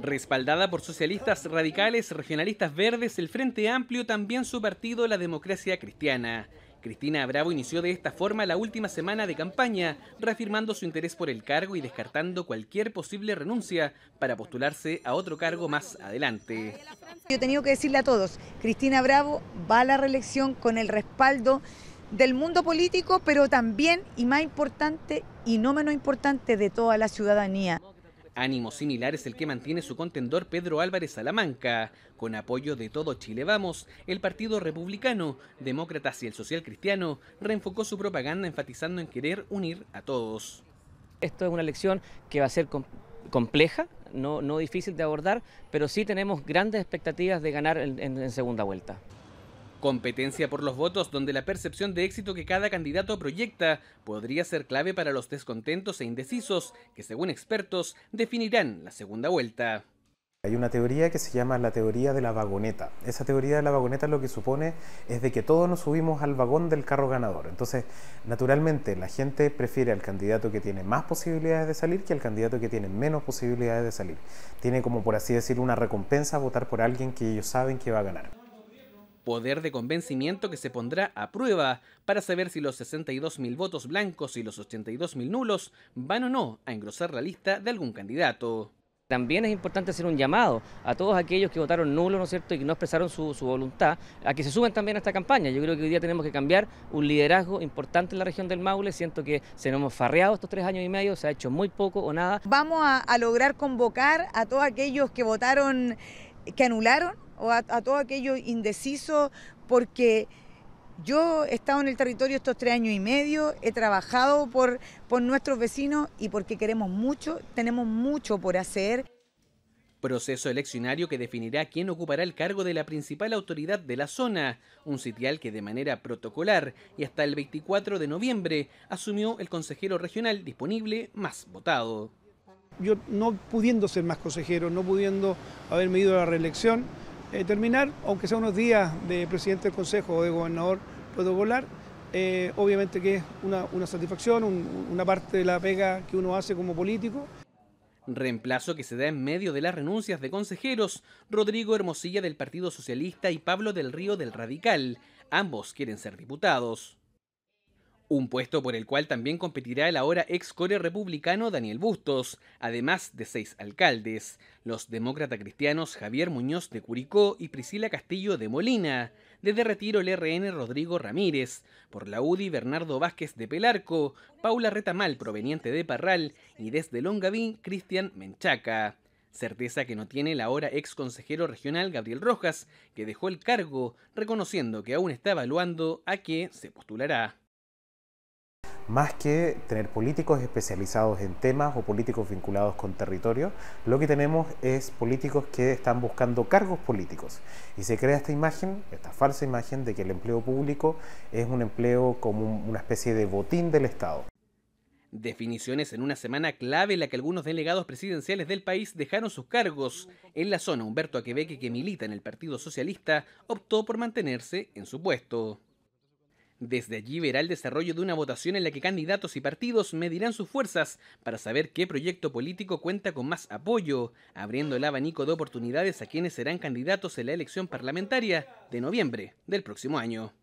Respaldada por socialistas radicales, regionalistas verdes, el Frente Amplio, también su partido La Democracia Cristiana. Cristina Bravo inició de esta forma la última semana de campaña, reafirmando su interés por el cargo y descartando cualquier posible renuncia para postularse a otro cargo más adelante. Yo he tenido que decirle a todos, Cristina Bravo va a la reelección con el respaldo del mundo político, pero también, y más importante, y no menos importante, de toda la ciudadanía. Ánimo similar es el que mantiene su contendor Pedro Álvarez Salamanca. Con apoyo de todo Chile Vamos, el Partido Republicano, Demócratas y el Social Cristiano reenfocó su propaganda enfatizando en querer unir a todos. Esto es una elección que va a ser compleja, no, difícil de abordar, pero sí tenemos grandes expectativas de ganar en segunda vuelta. Competencia por los votos donde la percepción de éxito que cada candidato proyecta podría ser clave para los descontentos e indecisos que según expertos definirán la segunda vuelta. Hay una teoría que se llama la teoría de la vagoneta. Esa teoría de la vagoneta lo que supone es de que todos nos subimos al vagón del carro ganador. Entonces, naturalmente, la gente prefiere al candidato que tiene más posibilidades de salir que al candidato que tiene menos posibilidades de salir. Tiene como, por así decir, una recompensa votar por alguien que ellos saben que va a ganar poder de convencimiento que se pondrá a prueba para saber si los 62.000 votos blancos y los 82.000 nulos van o no a engrosar la lista de algún candidato. También es importante hacer un llamado a todos aquellos que votaron nulo, ¿no es cierto?, y que no expresaron su, voluntad, a que se sumen también a esta campaña. Yo creo que hoy día tenemos que cambiar un liderazgo importante en la región del Maule. Siento que se nos hemos farreado estos tres años y medio, se ha hecho muy poco o nada. Vamos a lograr convocar a todos aquellos que votaron, que anularon, o a, todo aquello indeciso, porque yo he estado en el territorio estos tres años y medio, he trabajado por, por nuestros vecinos y porque queremos mucho, tenemos mucho por hacer. Proceso eleccionario que definirá quién ocupará el cargo de la principal autoridad de la zona, un sitial que de manera protocolar y hasta el 24 de noviembre asumió el consejero regional disponible más votado. Yo no pudiendo ser más consejero, no pudiendo haberme ido a la reelección, eh, terminar, aunque sea unos días de presidente del Consejo o de gobernador puedo volar. Eh, obviamente que es una, satisfacción, una parte de la pega que uno hace como político. Reemplazo que se da en medio de las renuncias de consejeros, Rodrigo Hermosilla del Partido Socialista y Pablo del Río del Radical. Ambos quieren ser diputados un puesto por el cual también competirá el ahora ex core republicano Daniel Bustos, además de seis alcaldes, los demócratas cristianos Javier Muñoz de Curicó y Priscila Castillo de Molina, desde retiro el RN Rodrigo Ramírez, por la UDI Bernardo Vázquez de Pelarco, Paula Retamal proveniente de Parral y desde Longavín Cristian Menchaca. Certeza que no tiene el ahora ex consejero regional Gabriel Rojas, que dejó el cargo, reconociendo que aún está evaluando a qué se postulará más que tener políticos especializados en temas o políticos vinculados con territorio, lo que tenemos es políticos que están buscando cargos políticos. Y se crea esta imagen, esta falsa imagen de que el empleo público es un empleo como una especie de botín del Estado. Definiciones en una semana clave en la que algunos delegados presidenciales del país dejaron sus cargos. En la zona, Humberto Aquebeque, que milita en el Partido Socialista, optó por mantenerse en su puesto. Desde allí verá el desarrollo de una votación en la que candidatos y partidos medirán sus fuerzas para saber qué proyecto político cuenta con más apoyo, abriendo el abanico de oportunidades a quienes serán candidatos en la elección parlamentaria de noviembre del próximo año.